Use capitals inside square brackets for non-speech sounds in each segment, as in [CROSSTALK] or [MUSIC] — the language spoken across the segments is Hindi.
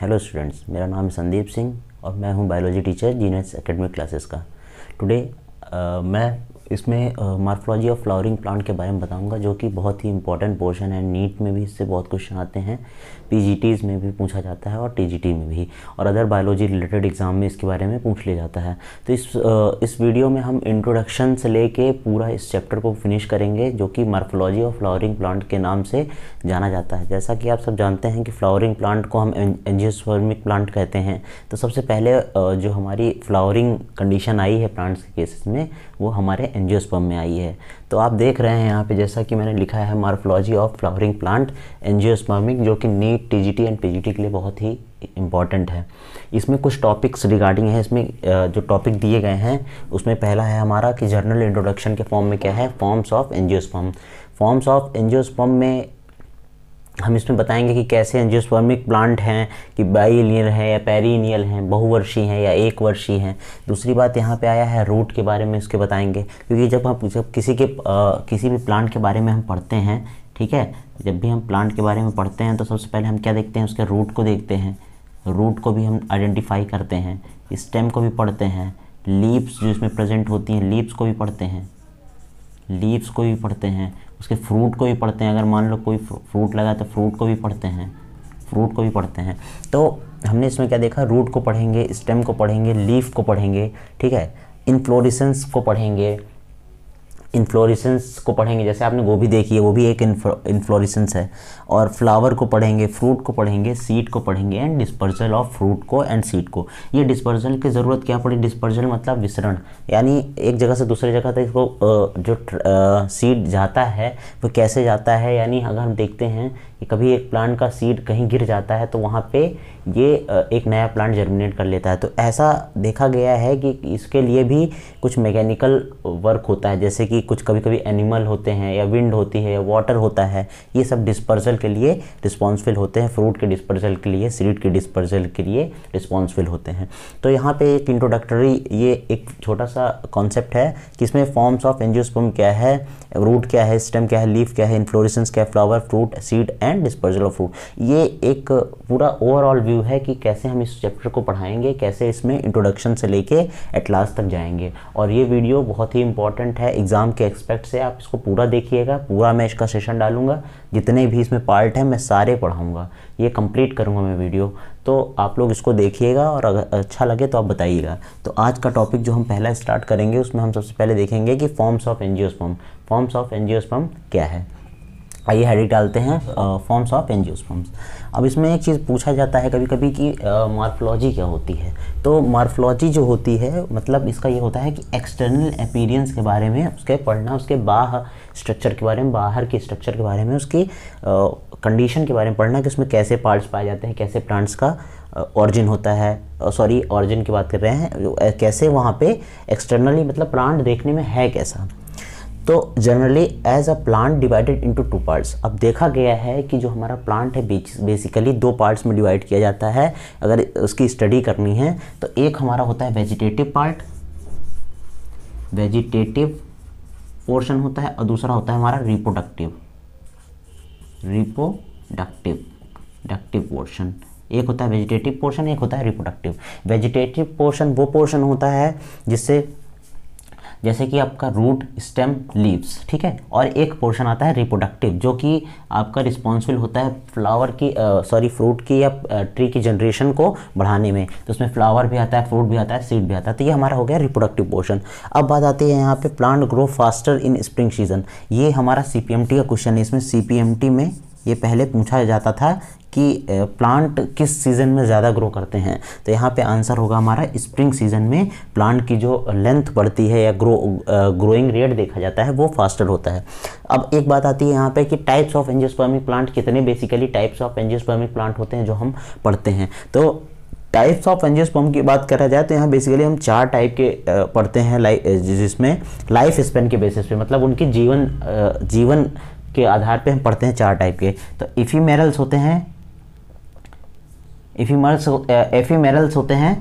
हेलो स्टूडेंट्स मेरा नाम संदीप सिंह और मैं हूं biology teacher genius academic classes का टुडे uh, मैं इसमें मार्फोलॉजी ऑफ फ्लावरिंग प्लांट के बारे में बताऊंगा जो कि बहुत ही इंपॉर्टेंट पोर्शन है नीट में भी इससे बहुत क्वेश्चन आते हैं पी में भी पूछा जाता है और टी में भी और अदर बायोलॉजी रिलेटेड एग्जाम में इसके बारे में पूछ लिया जाता है तो इस इस वीडियो में हम इंट्रोडक्शन से लेके पूरा इस चैप्टर को फिनिश करेंगे जो कि मार्फोलॉजी ऑफ फ्लावरिंग प्लांट के नाम से जाना जाता है जैसा कि आप सब जानते हैं कि फ्लावरिंग प्लांट को हम एंजियोस्वर्मिक प्लांट कहते हैं तो सबसे पहले जो हमारी फ्लावरिंग कंडीशन आई है प्लांट्स के केसेस में वो हमारे एनजियोस्पम में आई है तो आप देख रहे हैं यहाँ पे जैसा कि मैंने लिखा है morphology of flowering plant angiospermic जो कि नीट टीजीटी एंड पीजीटी के लिए बहुत ही इम्पॉर्टेंट है इसमें कुछ टॉपिक्स रिगार्डिंग है इसमें जो टॉपिक दिए गए हैं उसमें पहला है हमारा कि जर्नल इंट्रोडक्शन के फॉर्म में क्या है forms of angiosperm forms of angiosperm में हम इसमें बताएंगे कि कैसे एंजियोस्पर्मिक प्लांट हैं कि बाईलियर है या पेरिनियल हैं बहुवर्षीय हैं या एक वर्षीय हैं दूसरी बात यहाँ पे आया है रूट के बारे में उसके बताएंगे क्योंकि जब हम जब किसी के आ, किसी भी प्लांट के बारे में हम पढ़ते हैं ठीक है जब भी हम प्लांट के बारे में पढ़ते हैं तो सबसे पहले हम क्या देखते हैं उसके रूट को देखते हैं रूट को भी हम आइडेंटिफाई करते हैं स्टेम को भी पढ़ते हैं लीव्स जो इसमें प्रेजेंट होती हैं लीव्स को भी पढ़ते हैं लीव्स को भी पढ़ते हैं उसके फ्रूट को भी पढ़ते हैं अगर मान लो कोई फ्रूट लगा तो फ्रूट को भी पढ़ते हैं फ्रूट को भी पढ़ते हैं तो हमने इसमें क्या देखा रूट को पढ़ेंगे स्टेम को पढ़ेंगे लीफ को पढ़ेंगे ठीक है इन्फ्लोरिसेंस को पढ़ेंगे इन्फ्लोरिसंस को पढ़ेंगे जैसे आपने गोभी देखी है वो भी एक इन्फ्लोरिसंस है और फ्लावर को पढ़ेंगे फ्रूट को पढ़ेंगे सीड को पढ़ेंगे एंड डिस्पर्जल ऑफ फ्रूट को एंड सीड को ये डिस्पर्जल की ज़रूरत क्या पड़ी डिस्पर्जल मतलब विसरण यानी एक जगह से दूसरी जगह तक इसको जो सीड जाता है वो कैसे जाता है यानी अगर हम देखते हैं कभी एक प्लांट का सीड कहीं गिर जाता है तो वहाँ पे ये एक नया प्लांट जर्मिनेट कर लेता है तो ऐसा देखा गया है कि इसके लिए भी कुछ मैकेनिकल वर्क होता है जैसे कि कुछ कभी कभी एनिमल होते हैं या विंड होती है या वाटर होता है ये सब डिस्पर्जल के लिए रिस्पॉन्सिबल होते हैं फ्रूट के डिस्पर्जल के लिए सीड के डिस्पर्जल के लिए रिस्पॉन्सिबल होते हैं तो यहाँ पर एक इंट्रोडक्टरी ये एक छोटा सा कॉन्सेप्ट है कि इसमें फॉर्म्स ऑफ एनजियोस्पम क्या है रूट क्या है स्टेम क्या है लीफ क्या है इन्फ्लोरेसेंस क्या है flower fruit seed and and dispersal of food ये एक पूरा ओवरऑल व्यू है कि कैसे हम इस चैप्टर को पढ़ाएंगे कैसे इसमें इंट्रोडक्शन से लेके लास्ट तक जाएंगे और ये वीडियो बहुत ही इंपॉर्टेंट है एग्ज़ाम के एक्सपेक्ट से आप इसको पूरा देखिएगा पूरा मैं इसका सेशन डालूंगा जितने भी इसमें पार्ट हैं मैं सारे पढ़ाऊँगा ये कंप्लीट करूँगा मैं वीडियो तो आप लोग इसको देखिएगा और अगर अच्छा लगे तो आप बताइएगा तो आज का टॉपिक जो हम पहला स्टार्ट करेंगे उसमें हम सबसे पहले देखेंगे कि forms of form forms of angiosperm क्या है आइए हेडिंग डालते हैं फॉर्म्स ऑफ फॉर्म्स अब इसमें एक चीज़ पूछा जाता है कभी कभी कि मार्फोलॉजी क्या होती है तो मार्फोलॉजी जो होती है मतलब इसका ये होता है कि एक्सटर्नल अपीरियंस के बारे में उसके पढ़ना उसके बाह स्ट्रक्चर के बारे में बाहर के स्ट्रक्चर के बारे में उसकी कंडीशन के बारे में पढ़ना कि उसमें कैसे पार्ट्स पाए जाते हैं कैसे प्लांट्स का ऑरिजिन होता है सॉरी ऑरिजिन की बात कर रहे हैं कैसे वहाँ पर एक्सटर्नली मतलब प्लांट देखने में है कैसा तो generally as a plant divided into two parts अब देखा गया है कि जो हमारा प्लांट है बेसिकली दो पार्ट्स में डिवाइड किया जाता है अगर उसकी स्टडी करनी है तो एक हमारा होता है वेजिटेटिव पार्ट वेजिटेटिव पोर्शन होता है और दूसरा होता है हमारा रिप्रोडक्टिव रिप्रोडक्टिव डक्टिव पोर्शन एक होता है वेजिटेटिव पोर्शन एक होता है रिप्रोडक्टिव वेजिटेटिव पोर्शन वो पोर्शन होता है जिससे जैसे कि आपका रूट स्टेम लीव्स ठीक है और एक पोर्शन आता है रिप्रोडक्टिव जो कि आपका रिस्पॉन्सिबल होता है फ्लावर की सॉरी फ्रूट की या ट्री की जनरेशन को बढ़ाने में तो उसमें फ्लावर भी आता है फ्रूट भी आता है सीड भी आता है तो ये हमारा हो गया रिप्रोडक्टिव पोर्शन अब बात आती है यहाँ पे plant grow faster in spring season ये हमारा सी का क्वेश्चन है इसमें सी में ये पहले पूछा जाता था कि प्लांट किस सीज़न में ज़्यादा ग्रो करते हैं तो यहाँ पे आंसर होगा हमारा स्प्रिंग सीज़न में प्लांट की जो लेंथ बढ़ती है या ग्रो ग्रोइंग रेट देखा जाता है वो फास्टर होता है अब एक बात आती है यहाँ पे कि टाइप्स ऑफ एंजियोस्पर्मिक प्लांट कितने basically types of angiospermic plant होते हैं जो हम पढ़ते हैं तो टाइप्स ऑफ एंजियोस्पर्म की बात करा जाए तो यहाँ बेसिकली हम चार टाइप के पढ़ते हैं लाइफ जिसमें लाइफ स्पेन के बेसिस पे मतलब उनकी जीवन जीवन के आधार पे हम पढ़ते हैं चार टाइप के तो इफीमेरल्स होते हैं इफीमर्स एफीमेरल्स होते हैं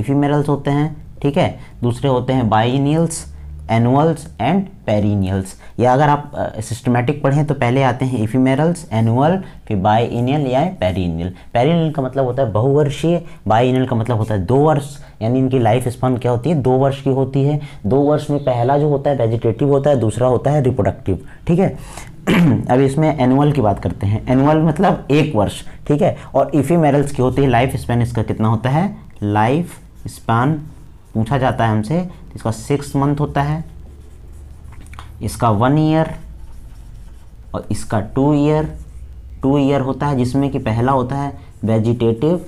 इफीमेरल्स होते हैं ठीक है दूसरे होते हैं बाइनियल्स एनुअल्स एंड पेरिनियल्स या अगर आप सिस्टमेटिक पढ़ें तो पहले आते हैं इफीमेरल्स एनुअल फिर बाईनियल या पेरिनियल पेरिनियल का मतलब होता है बहुवर्षीय बाईनियल का मतलब होता है दो वर्ष यानी इनकी लाइफ स्पान क्या होती है दो वर्ष की होती है दो वर्ष में पहला जो होता है वेजिटेटिव होता है दूसरा होता है रिप्रोडक्टिव ठीक है [CLEARS THROAT] अब इसमें एनुअल की बात करते हैं एनुअल मतलब एक वर्ष ठीक है और इफीमेरल्स की होती है लाइफ स्पैन इसका कितना होता है लाइफ स्पान पूछा जाता है हमसे इसका सिक्स मंथ होता है इसका वन ईयर और इसका टू ईयर टू ईयर होता है जिसमें कि पहला होता है वेजिटेटिव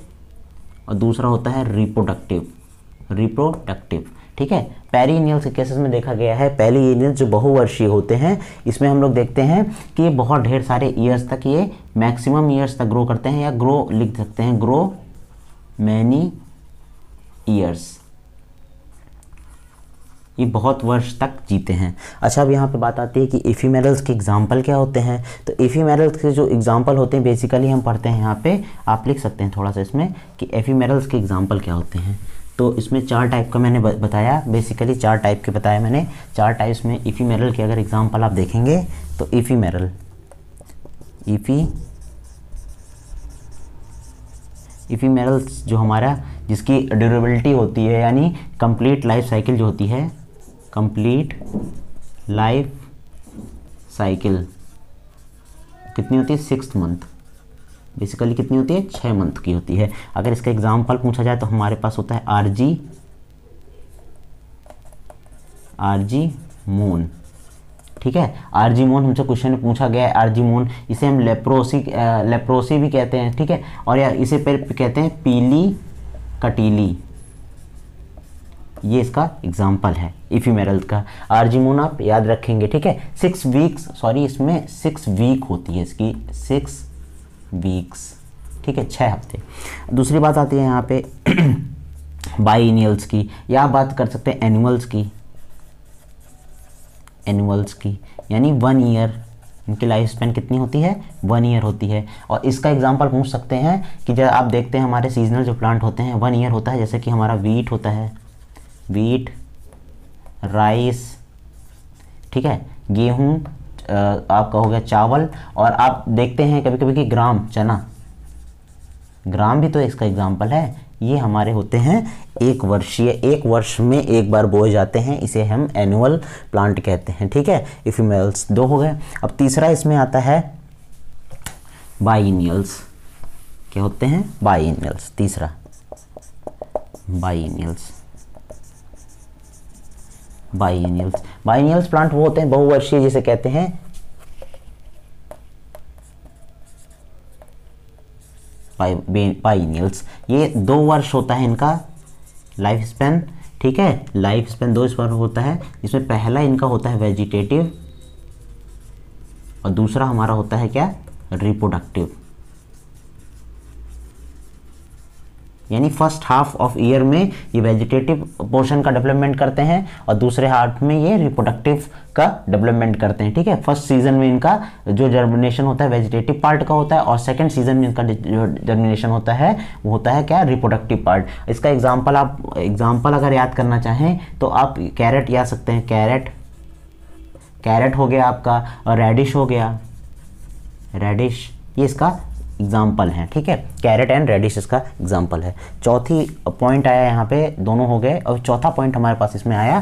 और दूसरा होता है रिप्रोडक्टिव रिप्रोडक्टिव ठीक है पेरीनियल के केसेस में देखा गया है पेरीनियल जो बहुवर्षीय होते हैं इसमें हम लोग देखते हैं कि बहुत ढेर सारे ईयर्स तक ये मैक्सिमम ईयर्स तक ग्रो करते हैं या ग्रो लिख सकते हैं ग्रो मैनी ईयर्स ये बहुत वर्ष तक जीते हैं अच्छा अब यहाँ पे बात आती है कि एफीमेरल्स के एग्ज़ाम्पल क्या होते हैं तो एफीमेरल्स के जो एग्ज़ाम्पल होते हैं बेसिकली हम पढ़ते हैं यहाँ पे आप लिख सकते हैं थोड़ा सा इसमें कि एफीमेरल्स के एग्ज़ाम्पल क्या होते हैं तो इसमें चार टाइप का मैंने बताया बेसिकली चार टाइप के बताया मैंने चार टाइप्स में इफ़ी मेरल के अगर एग्ज़ाम्पल आप देखेंगे तो इफी ईफी मेरल्स जो हमारा जिसकी ड्यूरेबिलिटी होती है यानी कंप्लीट लाइफ साइकिल जो होती है कंप्लीट लाइफ साइकिल कितनी होती है सिक्स मंथ बेसिकली कितनी होती है छः मंथ की होती है अगर इसका एग्जाम्पल पूछा जाए तो हमारे पास होता है आर जी आर जी मोन ठीक है मोन हमसे क्वेश्चन में पूछा गया है मोन इसे हम लेप्रोसी लेप्रोसी भी कहते हैं ठीक है और यार इसे पर कहते हैं पीली कटीली ये इसका एग्जाम्पल है इफीमेरल का आरजीमोन आप याद रखेंगे ठीक है सिक्स वीक्स सॉरी इसमें सिक्स वीक होती है इसकी सिक्स वीक्स ठीक है छः हफ्ते दूसरी बात आती है यहाँ पे बाइनियल्स [CLEARS THROAT] की या बात कर सकते हैं एनिमल्स की एनिमल्स की यानी वन ईयर इनकी लाइफ स्पेन कितनी होती है वन ईयर होती है और इसका एग्जाम्पल पूछ सकते हैं कि जब आप देखते हैं हमारे सीजनल जो प्लांट होते हैं वन ईयर होता है जैसे कि हमारा वीट होता है वीट राइस ठीक है गेहूँ आप कहोगे चावल और आप देखते हैं कभी कभी कि ग्राम चना ग्राम भी तो इसका एग्जाम्पल है ये हमारे होते हैं एक वर्षीय एक वर्ष में एक बार बोए जाते हैं इसे हम एनुअल प्लांट कहते हैं ठीक है इफीमेल्स दो हो गए अब तीसरा इसमें आता है बाइनियल्स क्या होते हैं बाइनियल्स तीसरा बाइनियल्स बाइनियल्स बाइनियल्स प्लांट वो होते हैं बहुवर्षीय जिसे कहते हैं बाइनियल्स ये दो वर्ष होता है इनका लाइफ स्पेन ठीक है लाइफ स्पेन दो स्पर होता है इसमें पहला इनका होता है वेजिटेटिव और दूसरा हमारा होता है क्या रिप्रोडक्टिव यानी फर्स्ट हाफ ऑफ ईयर में ये वेजिटेटिव पोर्शन का डेवलपमेंट करते हैं और दूसरे हाफ में ये रिप्रोडक्टिव का डेवलपमेंट करते हैं ठीक है फर्स्ट सीजन में इनका जो जर्मिनेशन होता है वेजिटेटिव पार्ट का होता है और सेकंड सीजन में इनका जो जर्मिनेशन होता है वो होता है क्या रिप्रोडक्टिव पार्ट इसका एग्जाम्पल आप एग्जाम्पल अगर याद करना चाहें तो आप कैरेट याद सकते हैं कैरेट कैरेट हो गया आपका और रेडिश हो गया रेडिश ये इसका एग्जाम्पल हैं ठीक है कैरेट एंड रेडिश इसका एग्जाम्पल है चौथी पॉइंट आया यहाँ पे दोनों हो गए और चौथा पॉइंट हमारे पास इसमें आया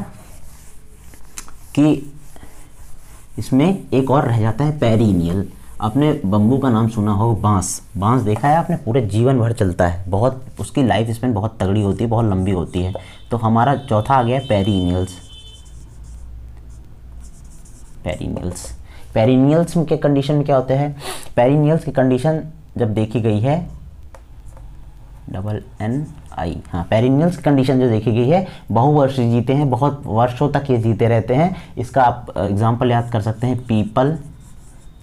कि इसमें एक और रह जाता है पेरीनियल आपने बम्बू का नाम सुना हो बांस बांस देखा है आपने पूरे जीवन भर चलता है बहुत उसकी लाइफ स्पेन बहुत तगड़ी होती है बहुत लंबी होती है तो हमारा चौथा आ गया पेरीनियल्स पेरीनियल्स पेरीनियल्स के कंडीशन में क्या होते हैं पेरीनियल्स की कंडीशन जब देखी गई है डबल एन आई हाँ पेरिनियल्स कंडीशन जो देखी गई है बहुवर्ष जीते हैं बहुत वर्षों तक ये जीते रहते हैं इसका आप एग्जांपल याद कर सकते हैं पीपल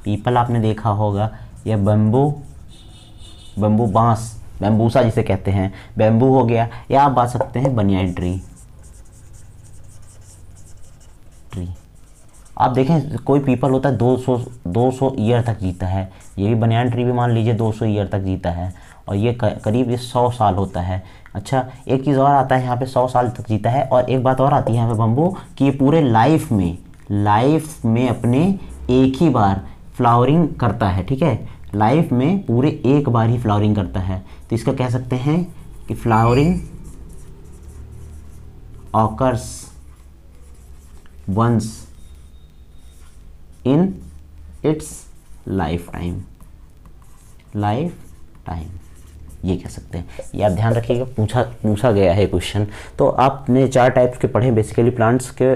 पीपल आपने देखा होगा या बम्बू बम्बू बांस बैम्बूसा जिसे कहते हैं बैम्बू हो गया या आप बात सकते हैं बनियान ट्री आप देखें कोई पीपल होता है 200 200 ईयर तक जीता है ये भी बनियान ट्री भी मान लीजिए 200 ईयर तक जीता है और ये करीब ये सौ साल होता है अच्छा एक चीज़ और आता है यहाँ पे सौ साल तक जीता है और एक बात और आती है यहाँ पे बम्बू कि ये पूरे लाइफ में लाइफ में अपने एक ही बार फ्लावरिंग करता है ठीक है लाइफ में पूरे एक बार ही फ्लावरिंग करता है तो इसका कह सकते हैं कि flowering occurs once in its life time life time ये कह सकते हैं ये आप ध्यान रखिएगा पूछा पूछा गया है क्वेश्चन तो आपने चार टाइप्स के पढ़े बेसिकली प्लांट्स के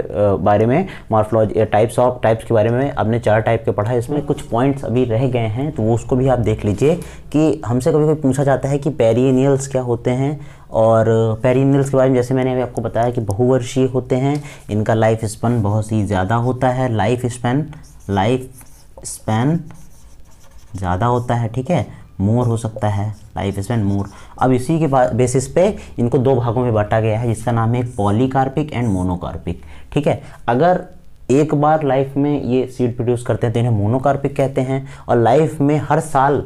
बारे में मार्फोलॉजी टाइप्स ऑफ टाइप्स के बारे में आपने चार टाइप के पढ़ा है इसमें कुछ पॉइंट्स अभी रह गए हैं तो वो उसको भी आप देख लीजिए कि हमसे कभी कभी पूछा जाता है कि पेरीनियल्स क्या होते हैं और पेरीनियल्स के बारे में जैसे मैंने अभी आपको बताया कि बहुवर्षीय होते हैं इनका लाइफ स्पैन बहुत ही ज़्यादा होता है लाइफ स्पैन लाइफ स्पेन ज़्यादा होता है ठीक है मोर हो सकता है लाइफ स्पैन मोर अब इसी के बेसिस पे इनको दो भागों में बांटा गया है जिसका नाम है पॉलीकार्पिक एंड मोनोकार्पिक ठीक है अगर एक बार लाइफ में ये सीड प्रोड्यूस करते हैं तो इन्हें मोनोकार्पिक कहते हैं और लाइफ में हर साल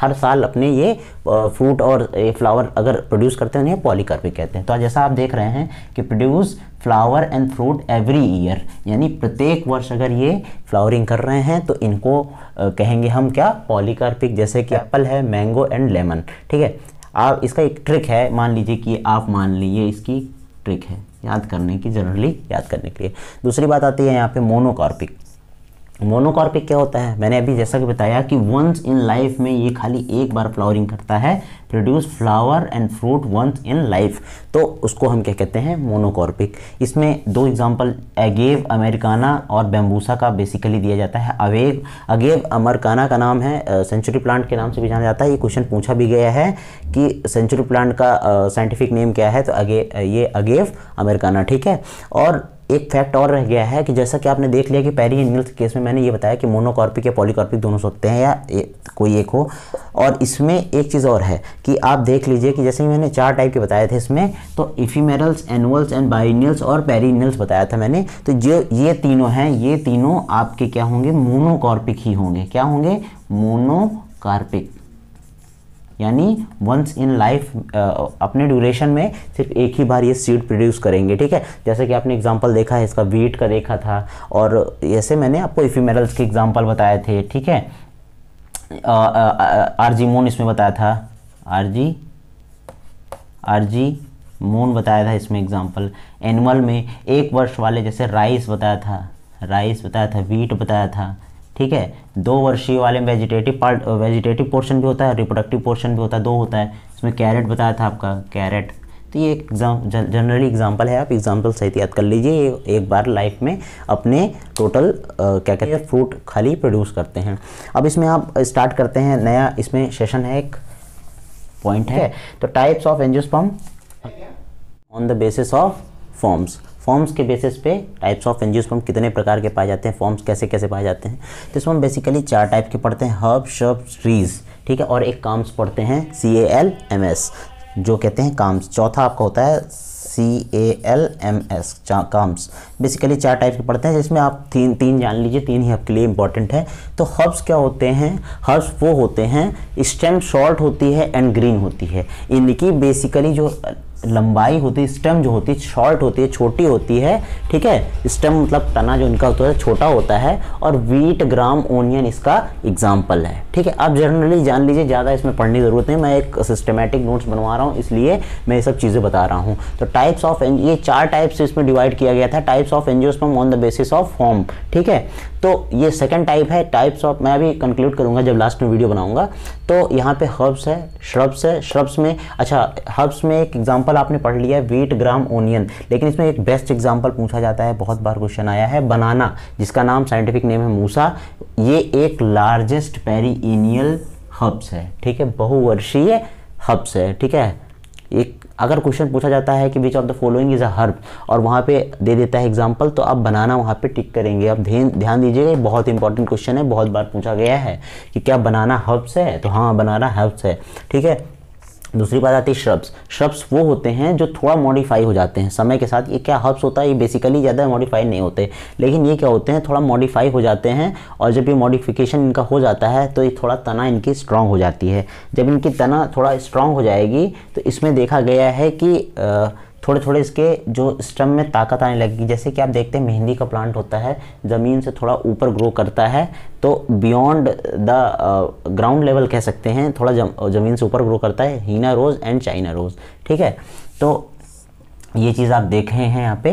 हर साल अपने ये फ्रूट और ये फ्लावर अगर प्रोड्यूस करते हैं उन्हें पॉलीकार्पिक कहते हैं तो जैसा आप देख रहे हैं कि produce flower and fruit every year यानी प्रत्येक वर्ष अगर ये फ्लावरिंग कर रहे हैं तो इनको कहेंगे हम क्या पॉलीकार्पिक जैसे कि एप्पल है मैंगो एंड लेमन ठीक है आप इसका एक ट्रिक है मान लीजिए कि आप मान लीजिए इसकी ट्रिक है याद करने की जनरली याद करने के लिए दूसरी बात आती है यहाँ पे मोनोकार्पिक मोनोकॉर्पिक क्या होता है मैंने अभी जैसा कि बताया कि वंस इन लाइफ में ये खाली एक बार फ्लावरिंग करता है produce flower and fruit once in life तो उसको हम क्या कहते हैं मोनोकॉर्पिक इसमें दो एग्जांपल अगेव अमेरिकाना और बेम्बूसा का बेसिकली दिया जाता है अवेव अगेव अमरकाना का नाम है सेंचुरी प्लांट के नाम से भी जाना जाता है ये क्वेश्चन पूछा भी गया है कि सेंचुरी प्लांट का साइंटिफिक नेम क्या है तो अगे ये अगेव अमेरिकाना ठीक है और एक फैक्ट और रह गया है कि जैसा कि आपने देख लिया कि पैरी एंड केस में मैंने ये बताया कि मोनोकॉर्पिक या पॉलीकॉर्पिक दोनों सोते हैं या ए, कोई एक हो और इसमें एक चीज़ और है कि आप देख लीजिए कि जैसे मैंने चार टाइप के बताए थे इसमें तो इफीमेरल्स एनुअल्स एंड बाइनियल्स और पेरिनियल्स बताया था मैंने तो जो ये तीनों हैं ये तीनों आपके क्या होंगे मोनोकॉर्पिक ही होंगे क्या होंगे मोनोकार्पिक यानी वंस इन लाइफ अपने ड्यूरेशन में सिर्फ एक ही बार ये सीड प्रोड्यूस करेंगे ठीक है जैसे कि आपने एग्जाम्पल देखा है इसका वीट का देखा था और ऐसे मैंने आपको इफीमेरल्स के एग्जाम्पल बताए थे ठीक है आरजी मून इसमें बताया था आरजी आरजी मून बताया था इसमें एग्जाम्पल एनिमल में एक वर्ष वाले जैसे राइस बताया था राइस बताया था वीट बताया था ठीक है दो वर्षीय वाले में वेजिटेटिव पार्ट वेजिटेटिव पोर्शन भी होता है रिप्रोडक्टिव पोर्शन भी होता है दो होता है इसमें कैरेट बताया था आपका कैरेट तो ये एक एग्जाम जनरली एग्जाम्पल है आप एग्जाम्पल सही याद कर लीजिए एक बार लाइफ में अपने टोटल क्या कहते हैं फ्रूट खाली प्रोड्यूस करते हैं अब इसमें आप स्टार्ट करते हैं नया इसमें सेशन है एक पॉइंट है तो types of angiosperm on the basis of forms forms के बेसिस पे टाइप्स ऑफ एंजियोस्पर्म कितने प्रकार के पाए जाते हैं फॉर्म्स कैसे कैसे पाए जाते हैं तो इसमें हम बेसिकली चार टाइप के पढ़ते हैं हर्ब शर्ब ट्रीज ठीक है और एक काम्स पढ़ते हैं C A L M S जो कहते हैं काम्स चौथा आपका होता है C A L M S culms basically चार टाइप के पढ़ते हैं जिसमें आप तीन तीन जान लीजिए तीन ही आपके लिए इंपॉर्टेंट है तो हर्ब्स क्या होते हैं हर्ब्स वो होते हैं स्टेम शॉर्ट होती है एंड ग्रीन होती है इनकी बेसिकली जो लंबाई होती है स्टेम जो होती है शॉर्ट होती है छोटी होती है ठीक है स्टेम मतलब तना जो इनका होता है छोटा होता है और वीट ग्राम ओनियन इसका एग्जाम्पल है ठीक है आप जनरली जान लीजिए ज़्यादा इसमें पढ़ने की ज़रूरत नहीं मैं एक सिस्टमेटिक नोट्स बनवा रहा हूँ इसलिए मैं ये सब चीज़ें बता रहा हूँ तो टाइप्स ऑफ एन ये चार टाइप्स इसमें डिवाइड किया गया था types of angiosperm on the basis of form ठीक है तो ये सेकेंड टाइप है टाइप्स ऑफ मैं अभी कंक्लूड करूँगा जब लास्ट में वीडियो बनाऊँगा तो यहाँ पे हर्ब्स है श्रब्स है श्रब्स में अच्छा हर्ब्स में एक एग्जाम्पल आपने पढ़ लिया है वीट ग्राम ओनियन लेकिन इसमें एक बेस्ट एग्जाम्पल पूछा जाता है बहुत बार क्वेश्चन आया है बनाना जिसका नाम साइंटिफिक नेम है मूसा ये एक लार्जेस्ट पैरी बिएनियल हब्स है ठीक है बहुवर्षीय हब्स है ठीक है एक अगर क्वेश्चन पूछा जाता है कि which of the following is a herb और वहाँ पे दे देता है एग्जाम्पल तो आप बनाना वहाँ पे टिक करेंगे आप ध्यान दीजिएगा बहुत इंपॉर्टेंट क्वेश्चन है बहुत बार पूछा गया है कि क्या बनाना हब्स है तो हाँ बनाना हब्स है ठीक है दूसरी बात आती है श्रब्स श्रब्स वो होते हैं जो थोड़ा मॉडिफाई हो जाते हैं समय के साथ ये क्या हर्ब्स होता है ये बेसिकली ज़्यादा मॉडिफाई नहीं होते लेकिन ये क्या होते हैं थोड़ा मॉडिफाई हो जाते हैं और जब ये मॉडिफिकेशन इनका हो जाता है तो ये थोड़ा तना इनकी स्ट्रांग हो जाती है जब इनकी तना थोड़ा स्ट्रांग हो जाएगी तो इसमें देखा गया है कि आ, थोड़े थोड़े इसके जो स्टम में ताकत आने लगेगी जैसे कि आप देखते हैं मेहंदी का प्लांट होता है ज़मीन से थोड़ा ऊपर ग्रो करता है तो बियॉन्ड द ग्राउंड लेवल कह सकते हैं थोड़ा ज़मीन से ऊपर ग्रो करता है हीना रोज़ एंड चाइना रोज़ ठीक है तो ये चीज़ आप देख रहे हैं यहाँ पे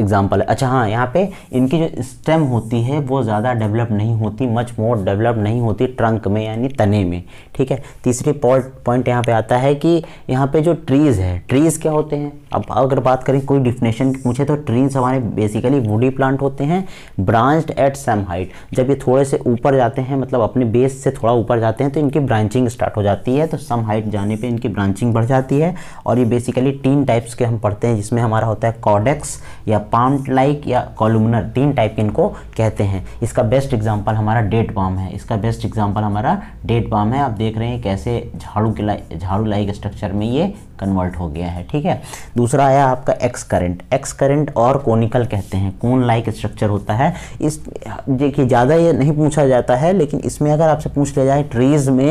एग्जांपल अच्छा हाँ यहाँ पे इनकी जो स्टेम होती है वो ज़्यादा डेवलप नहीं होती मच मोर डेवलप नहीं होती ट्रंक में यानी तने में ठीक है तीसरी पॉइंट पॉइंट यहाँ पे आता है कि यहाँ पे जो ट्रीज़ है ट्रीज़ क्या होते हैं अब अगर बात करें कोई डिफिनेशन पूछे तो ट्रीज़ हमारे बेसिकली वुडी प्लांट होते हैं ब्रांच एट सम हाइट जब ये थोड़े से ऊपर जाते हैं मतलब अपने बेस से थोड़ा ऊपर जाते हैं तो इनकी ब्रांचिंग स्टार्ट हो जाती है तो सम हाइट जाने पर इनकी ब्रांचिंग बढ़ जाती है और ये बेसिकली तीन टाइप्स के हम पढ़ते हैं हैं जिसमें हमारा होता है कॉडेक्स या पाउंड लाइक या कॉलुमनर तीन टाइप इनको कहते हैं इसका बेस्ट एग्जाम्पल हमारा डेट बाम है इसका बेस्ट एग्जाम्पल हमारा डेट बाम है आप देख रहे हैं कैसे झाड़ू के लाई झाड़ू लाइक स्ट्रक्चर में ये कन्वर्ट हो गया है ठीक है दूसरा आया आपका एक्स करेंट एक्स करेंट और कोनिकल कहते हैं कौन लाइक स्ट्रक्चर होता है इस देखिए ज़्यादा ये नहीं पूछा जाता है लेकिन इसमें अगर आपसे पूछ लिया जाए ट्रीज़ में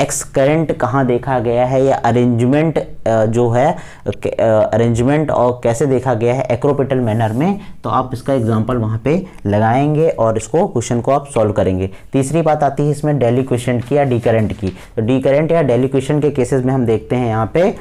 एक्स करेंट कहाँ देखा गया है या अरेंजमेंट जो है अरेंजमेंट मूवमेंट और कैसे देखा गया है एक्रोपेटल मैनर में तो आप इसका एग्जाम्पल वहाँ पे लगाएंगे और इसको क्वेश्चन को आप सॉल्व करेंगे तीसरी बात आती है इसमें डेली क्वेश्चन की या डी करेंट की तो डी करेंट या डेली क्वेश्चन के केसेस में हम देखते हैं यहाँ पर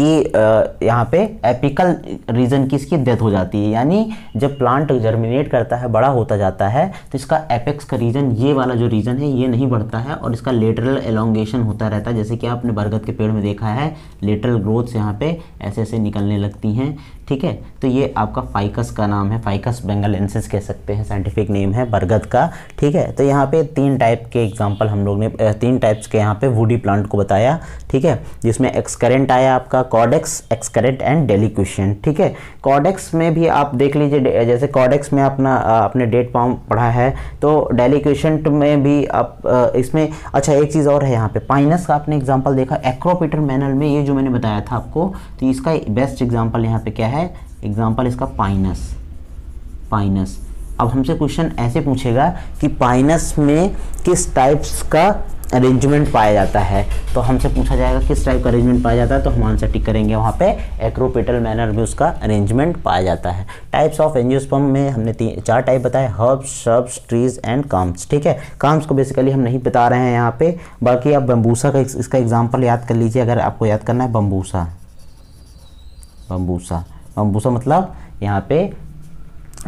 कि यहाँ पे एपिकल रीजन की इसकी डेथ हो जाती है यानी जब प्लांट जर्मिनेट करता है बड़ा होता जाता है तो इसका एपेक्स का रीजन ये वाला जो रीजन है ये नहीं बढ़ता है और इसका लेटरल एलोंगेशन होता रहता है जैसे कि आपने बरगद के पेड़ में देखा है लेटरल ग्रोथ्स यहाँ पे ऐसे ऐसे निकलने लगती हैं ठीक है तो ये आपका फाइकस का नाम है फाइकस बेंगालेंसिस कह सकते हैं साइंटिफिक नेम है बरगद का ठीक है तो यहाँ पे तीन टाइप के एग्जांपल हम लोग ने तीन टाइप्स के यहाँ पे वुडी प्लांट को बताया ठीक है जिसमें एक्सकरेंट आया आपका कॉडेक्स एक्सकरेंट एंड डेलीक्यूशन ठीक है कॉडेक्स में भी आप देख लीजिए जैसे कॉडेक्स में अपना आपने डेट फॉर्म पढ़ा है तो डेलीक्यूशन में भी आप इसमें अच्छा एक चीज़ और है यहाँ पर पाइनस का आपने एग्जाम्पल देखा एक्रोपीटर मैनल में ये जो मैंने बताया था आपको तो इसका बेस्ट एग्जाम्पल यहाँ पे क्या है है एग्जाम्पल इसका पाइनस पाइनस अब हमसे क्वेश्चन ऐसे पूछेगा कि पाइनस में किस टाइप्स का अरेंजमेंट पाया जाता है तो हमसे पूछा जाएगा किस टाइप का अरेंजमेंट पाया जाता है तो हम आंसर टिक करेंगे वहाँ पे एक्रोपेटल मैनर में उसका अरेंजमेंट पाया जाता है टाइप्स ऑफ एंजियोस्पम में हमने तीन चार टाइप बताए herbs shrubs trees and culms ठीक है काम्स को बेसिकली हम नहीं बता रहे हैं यहाँ पर बाकी आप बम्बूसा का इसका एग्जाम्पल याद कर लीजिए अगर आपको याद करना है बम्बूसा बम्बूसा बम्बूसा मतलब यहाँ पे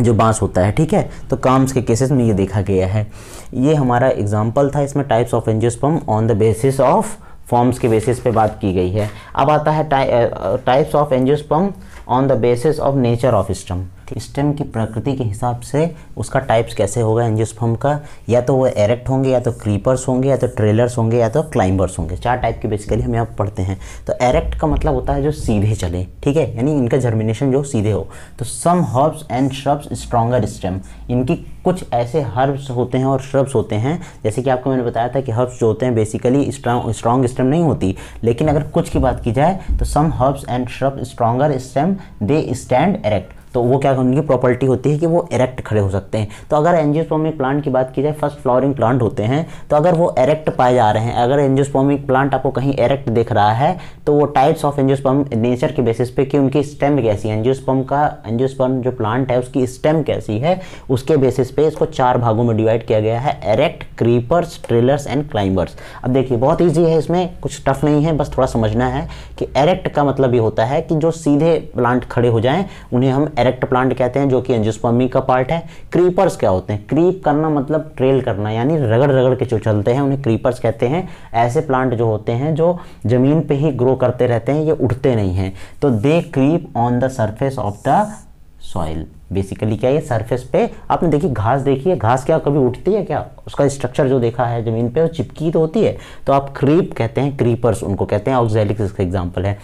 जो बांस होता है ठीक है तो काम्स के केसेस में ये देखा गया है ये हमारा एग्जाम्पल था इसमें types of angiosperm on the basis of forms के बेसिस पे बात की गई है अब आता है types of angiosperm on the basis of nature of stem stem की प्रकृति के हिसाब से उसका टाइप्स कैसे होगा एंजियोस्पर्म का या तो वो एरेक्ट होंगे या तो क्रीपर्स होंगे या तो ट्रेलर्स होंगे या तो क्लाइंबर्स होंगे चार टाइप के बेसिकली हम यहाँ पढ़ते हैं तो एरेक्ट का मतलब होता है जो सीधे चले ठीक है यानी इनका जर्मिनेशन जो सीधे हो तो some herbs and shrubs stronger stem इनकी कुछ ऐसे हर्ब्स होते हैं और श्रब्स होते हैं जैसे कि आपको मैंने बताया था कि हर्ब्स जो होते हैं बेसिकली स्ट्रॉन्ग स्टेम नहीं होती लेकिन अगर कुछ की बात की जाए तो some herbs and shrubs stronger stem they stand erect तो वो क्या उनकी प्रॉपर्टी होती है कि वो एरेक्ट खड़े हो सकते हैं तो अगर एंजियोस्पोमिक प्लांट की बात की जाए फर्स्ट फ्लावरिंग प्लांट होते हैं तो अगर वो एरेक्ट पाए जा रहे हैं अगर एनजियोस्पोमिक प्लांट आपको कहीं एरेक्ट दिख रहा है तो वो टाइप्स ऑफ एनजियोस्पर्म नेचर के बेसिस पे कि उनकी स्टेम कैसी है एनजियोस्पर्म का एनजियोस्पर्म जो प्लांट है उसकी स्टेम कैसी है उसके बेसिस पे इसको चार भागों में डिवाइड किया गया है erect creepers trailers and climbers अब देखिए बहुत ईजी है इसमें कुछ टफ नहीं है बस थोड़ा समझना है कि एरेक्ट का मतलब ये होता है कि जो सीधे प्लांट खड़े हो जाए उन्हें हम एरेक्ट प्लांट कहते हैं जो कि एंजियोस्पर्मी का पार्ट है क्रीपर्स क्या होते हैं क्रीप करना मतलब ट्रेल करना यानी रगड़ रगड़ के जो चलते हैं उन्हें क्रीपर्स कहते हैं ऐसे प्लांट जो होते हैं जो ज़मीन पे ही ग्रो करते रहते हैं ये उठते नहीं हैं तो they creep on the surface of the soil basically क्या ये सरफेस पे आपने देखी घास देखी है घास क्या कभी उठती है क्या उसका स्ट्रक्चर जो देखा है ज़मीन पे वो चिपकी तो होती है तो आप क्रीप कहते हैं क्रीपर्स उनको कहते हैं ऑक्जेलिक्स इसका एग्जांपल है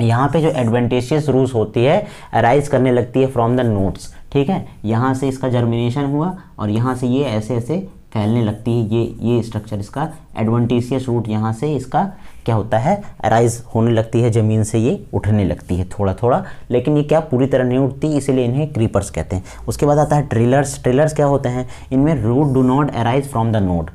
यहाँ पे जो एडवेंटेशियस रूस होती है अराइज करने लगती है फ्रॉम द नोट्स ठीक है यहाँ से इसका जर्मिनेशन हुआ और यहाँ से ये ऐसे ऐसे फैलने लगती है ये ये स्ट्रक्चर इसका एडवेंटेशियस रूट यहाँ से इसका क्या होता है अराइज होने लगती है ज़मीन से ये उठने लगती है थोड़ा थोड़ा लेकिन ये क्या पूरी तरह नहीं उठती इसीलिए इन्हें क्रीपर्स कहते हैं उसके बाद आता है ट्रेलर्स ट्रेलर्स क्या होते हैं इनमें root do not arise from the node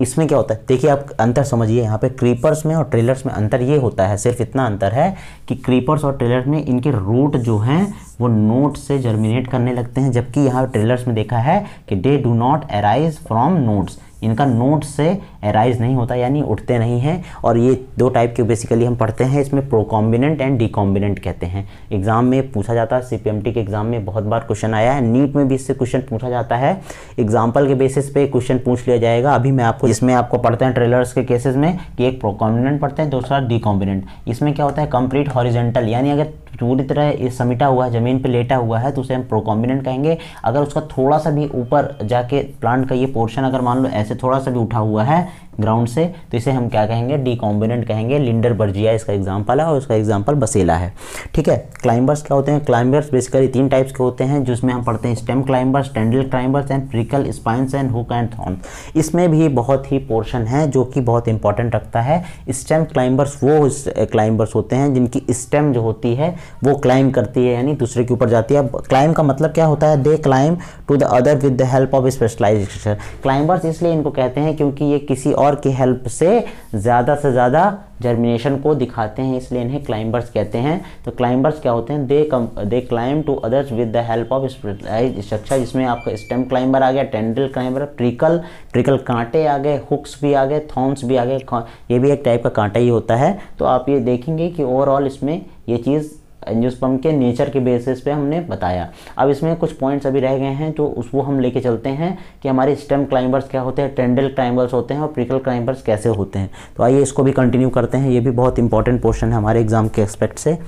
इसमें क्या होता है देखिए आप अंतर समझिए यहाँ पे क्रीपर्स में और ट्रेलर्स में अंतर ये होता है सिर्फ इतना अंतर है कि क्रीपर्स और ट्रेलर्स में इनके रूट जो हैं वो नोट से जर्मिनेट करने लगते हैं जबकि यहाँ ट्रेलर्स में देखा है कि they do not arise from nodes इनका नोट से एराइज नहीं होता यानी उठते नहीं हैं और ये दो टाइप के बेसिकली हम पढ़ते हैं इसमें प्रोकॉम्बिनेंट एंड डिकॉम्बिनेंट कहते हैं एग्जाम में पूछा जाता है सीपीएमटी के एग्जाम में बहुत बार क्वेश्चन आया है नीट में भी इससे क्वेश्चन पूछा जाता है एग्जाम्पल के बेसिस पे क्वेश्चन पूछ लिया जाएगा अभी मैं आपको इसमें आपको पढ़ते हैं ट्रेलर्स के केसेज में कि एक प्रोकॉम्बिनेंट पढ़ते हैं दूसरा डिकॉम्बिनेंट इसमें क्या होता है कंप्लीट हॉरिजेंटल यानी अगर पूरी तरह समिटा हुआ है ज़मीन पे लेटा हुआ है तो उसे हम प्रोकॉम्बिनेंट कहेंगे अगर उसका थोड़ा सा भी ऊपर जाके प्लांट का ये पोर्शन अगर मान लो ऐसे थोड़ा सा भी उठा हुआ है ग्राउंड से तो इसे हम क्या कहेंगे डीकॉम्बिनेंट कहेंगे लिंडर बर्जिया इसका एग्जाम्पल है और उसका एग्जाम्पल बसेला है ठीक है क्लाइंबर्स क्या होते हैं क्लाइंबर्स बेसिकली तीन टाइप्स के होते हैं जिसमें हम पढ़ते हैं stem climbers tendril climbers and prickle spines and hook and thorn इसमें भी बहुत ही पोर्शन है जो कि बहुत इंपॉर्टेंट रखता है स्टेम क्लाइंबर्स वो क्लाइंबर्स होते हैं जिनकी स्टेम जो होती है वो क्लाइम करती है यानी दूसरे के ऊपर जाती है क्लाइम का मतलब क्या होता है they climb to the other with the help of specialization climbers इसलिए इनको कहते हैं क्योंकि ये किसी और की हेल्प से ज़्यादा से ज़्यादा जर्मिनेशन को दिखाते हैं इसलिए इन्हें क्लाइंबर्स कहते हैं तो क्लाइंबर्स क्या होते हैं they come they climb to others with the help of specialize structure जिसमें आपका स्टेम क्लाइंबर आ गया टेंडल क्लाइंबर ट्रिकल ट्रिकल कांटे आ गए हुक्स भी आ गए थॉन्स भी आ गए ये भी एक टाइप का कांटा ही होता है तो आप ये देखेंगे कि ओवरऑल इसमें ये चीज़ एंजियोस्पम के नेचर के बेसिस पे हमने बताया अब इसमें कुछ पॉइंट्स अभी रह गए हैं जो तो उस वो हम लेके चलते हैं कि हमारे स्टेम क्लाइंबर्स क्या होते हैं टेंडल क्लाइंबर्स होते हैं और प्रिकल क्लाइंबर्स कैसे होते हैं तो आइए इसको भी कंटिन्यू करते हैं ये भी बहुत इंपॉर्टेंट पोर्शन है हमारे एग्जाम के एक्सपेक्ट से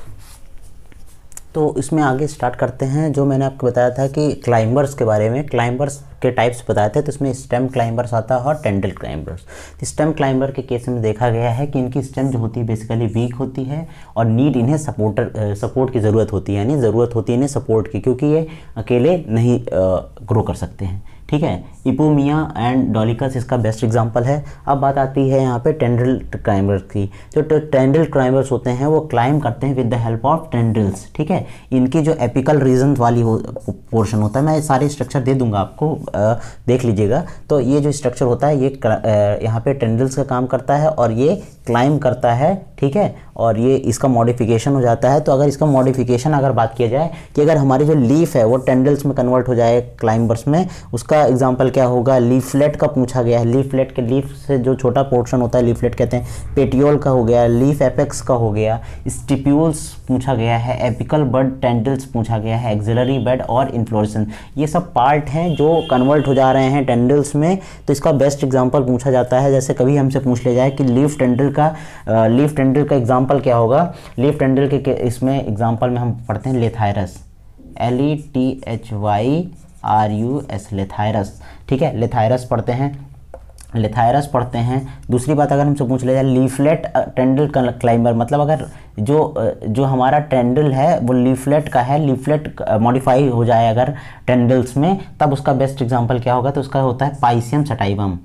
तो इसमें आगे स्टार्ट करते हैं जो मैंने आपको बताया था कि क्लाइंबर्स के बारे में क्लाइंबर्स के टाइप्स बताए थे तो इसमें स्टेम क्लाइंबर्स आता है और टेंडल क्लाइंबर्स स्टेम क्लाइंबर के केस में देखा गया है कि इनकी स्टेम जो होती है बेसिकली वीक होती है और नीड इन्हें सपोर्टर सपोर्ट की ज़रूरत होती है यानी ज़रूरत होती है इन्हें सपोर्ट की क्योंकि ये अकेले नहीं ग्रो कर सकते हैं ठीक है इपोमिया एंड डॉलिकस इसका बेस्ट एग्जाम्पल है अब बात आती है यहाँ पे टेंडल क्राइमर्स की जो टेंडल क्राइमर्स होते हैं वो क्लाइम करते हैं with the help of tendrils ठीक है इनकी जो एपिकल रीजन वाली हो, पोर्शन होता है मैं सारे स्ट्रक्चर दे दूंगा आपको आ, देख लीजिएगा तो ये जो स्ट्रक्चर होता है ये यहाँ पर टेंडल्स का काम करता है और ये क्लाइम करता है ठीक है और ये इसका मॉडिफिकेशन हो जाता है तो अगर इसका मॉडिफिकेशन अगर बात किया जाए कि अगर हमारी जो लीफ है वो टेंडल्स में कन्वर्ट हो जाए क्लाइंबर्स में उसका एग्जाम्पल क्या होगा लीफलेट का पूछा गया है लीफलेट के लीफ से जो छोटा पोर्शन होता है लीफलेट कहते हैं पेटियोल का हो गया लीफ एपेक्स का हो गया स्टिप्यूल्स पूछा गया है एपिकल बर्ड टेंडल्स पूछा गया है एक्जिलरी बेड और इन्फ्लोरेसन ये सब पार्ट हैं जो कन्वर्ट हो जा रहे हैं टेंडल्स में तो इसका बेस्ट एग्जाम्पल पूछा जाता है जैसे कभी हमसे पूछ लिया जाए कि लीफ टेंडल का लीफ टेंडल का एग्जाम एग्जाम्पल क्या होगा लेफ्ट हैंडल के, इसमें एग्जाम्पल में हम पढ़ते हैं lathyrus L E T H Y R U S lathyrus ठीक है लेथायरस पढ़ते हैं लेथायरस पढ़ते हैं दूसरी बात अगर हमसे पूछ ले जाए लीफलेट टेंडल क्लाइंबर मतलब अगर जो जो हमारा टेंडल है वो लीफलेट का है लीफलेट मॉडिफाई हो जाए अगर टेंडल्स में तब उसका बेस्ट एग्जांपल क्या होगा तो उसका होता है पाइसियम सटाइबम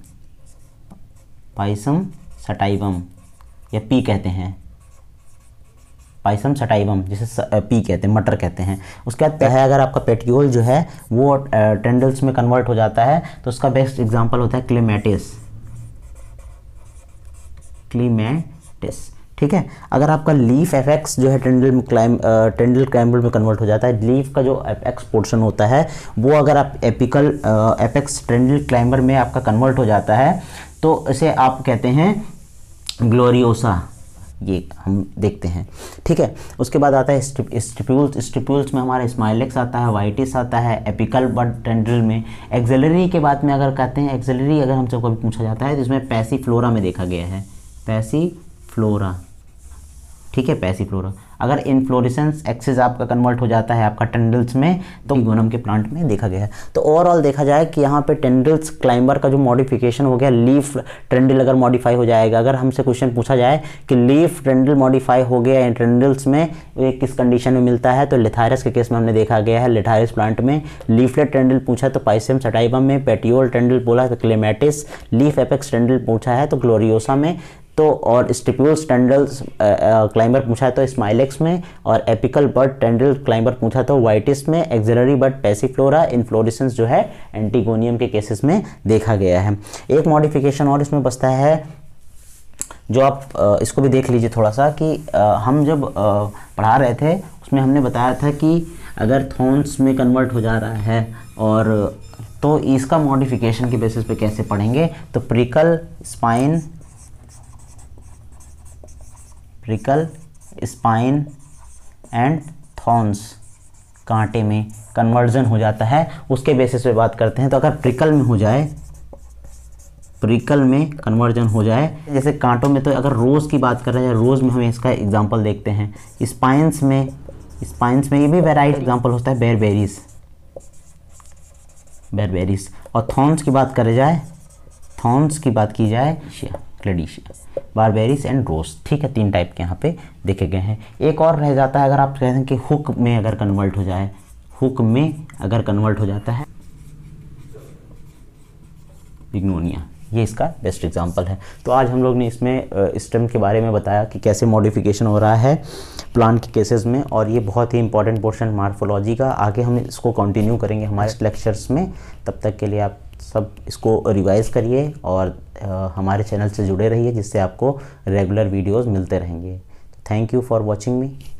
पाइसम सटाइबम या पी कहते हैं पाइसम सटाइवम जिसे पी कहते हैं मटर कहते हैं उसके बाद है अगर आपका पेटियोल जो है वो टेंडल्स में कन्वर्ट हो जाता है तो उसका बेस्ट एग्जाम्पल होता है क्लीमेटिस क्लीमेटिस ठीक है अगर आपका लीफ एफ एक्स जो है टेंडल क्लाइम टेंडल क्लाइम्बल में कन्वर्ट हो जाता है लीफ का जो एपेक्स पोर्शन होता है वो अगर आप एपिकल एपेक्स टेंडल क्लाइम्बर में आपका कन्वर्ट हो जाता है तो इसे आप कहते हैं ग्लोरियोसा ये हम देखते हैं ठीक है उसके बाद आता है स्टिप्यूल्स स्टिप्यूल्स में हमारा स्माइलेक्स आता है वाइटिस आता है एपिकल बड टेंड्रिल में एक्जलरी के बाद में अगर कहते हैं एक्जलरी अगर हमसे कभी पूछा जाता है तो इसमें पैसी फ्लोरा में देखा गया है पैसी फ्लोरा ठीक है पैसी फ्लोरा अगर इन्फ्लोरिसेंस एक्सेस आपका कन्वर्ट हो जाता है आपका टेंडल्स में तो गोनम के प्लांट में देखा गया है तो ओवरऑल देखा जाए कि यहाँ पे टेंडल्स क्लाइंबर का जो मॉडिफिकेशन हो गया लीफ ट्रेंडल अगर मॉडिफाई हो जाएगा अगर हमसे क्वेश्चन पूछा जाए कि लीफ ट्रेंडल मॉडिफाई हो गया इन ट्रेंडल्स में ये किस कंडीशन में मिलता है तो लिथायरस के केस में हमने देखा गया है लिथायरस प्लांट में लीफलेट ट्रेंडल पूछा तो पाइसम सटाइबम में पेटियोल ट्रेंडल बोला तो क्लेमेटिस लीफ एपेक्स ट्रेंडल पूछा है तो ग्लोरियोसा में तो और स्टिप्यूल्स टेंडल्स क्लाइंबर पूछा तो स्माइलेक्स में और एपिकल बर्ड टेंडल क्लाइंबर पूछा तो वाइटिस में एक्जरी बर्ड पेसिफ्लोरा इन्फ्लोरिसेंस जो है एंटीगोनियम के केसेस में देखा गया है एक मॉडिफिकेशन और इसमें बसता है जो आप इसको भी देख लीजिए थोड़ा सा कि हम जब पढ़ा रहे थे उसमें हमने बताया था कि अगर थोन्स में कन्वर्ट हो जा रहा है और तो इसका मॉडिफिकेशन के बेसिस पे कैसे पढ़ेंगे तो प्रिकल स्पाइन रिकल स्पाइन एंड थॉन्स कांटे में कन्वर्जन हो जाता है उसके बेसिस पे बात करते हैं तो अगर प्रिकल में हो जाए प्रिकल में कन्वर्जन हो जाए जैसे कांटों में तो अगर रोज़ की बात कर रहे हैं रोज़ में हमें इसका एग्जाम्पल देखते हैं स्पाइंस में स्पाइंस में ये भी वेराइट एग्जाम्पल होता है बेरबेरीज बेरबेरीज और थॉन्स की बात करी जाए थॉन्स की बात की जाए शिया क्लेडिशिया बारबेरिस एंड रोस ठीक है तीन टाइप के यहाँ पे देखे गए हैं एक और रह जाता है अगर आप कहते हैं कि हुक में अगर कन्वर्ट हो जाए हुक में अगर कन्वर्ट हो जाता है बिग्नोनिया ये इसका बेस्ट एग्जाम्पल है तो आज हम लोग ने इसमें स्टेम के बारे में बताया कि कैसे मॉडिफिकेशन हो रहा है प्लांट के केसेस में और ये बहुत ही इंपॉर्टेंट पोर्शन मार्फोलॉजी का आगे हम इसको कंटिन्यू करेंगे हमारे लेक्चर्स में तब तक के लिए आप सब इसको रिवाइज़ करिए और हमारे चैनल से जुड़े रहिए जिससे आपको रेगुलर वीडियोज़ मिलते रहेंगे thank you for watching me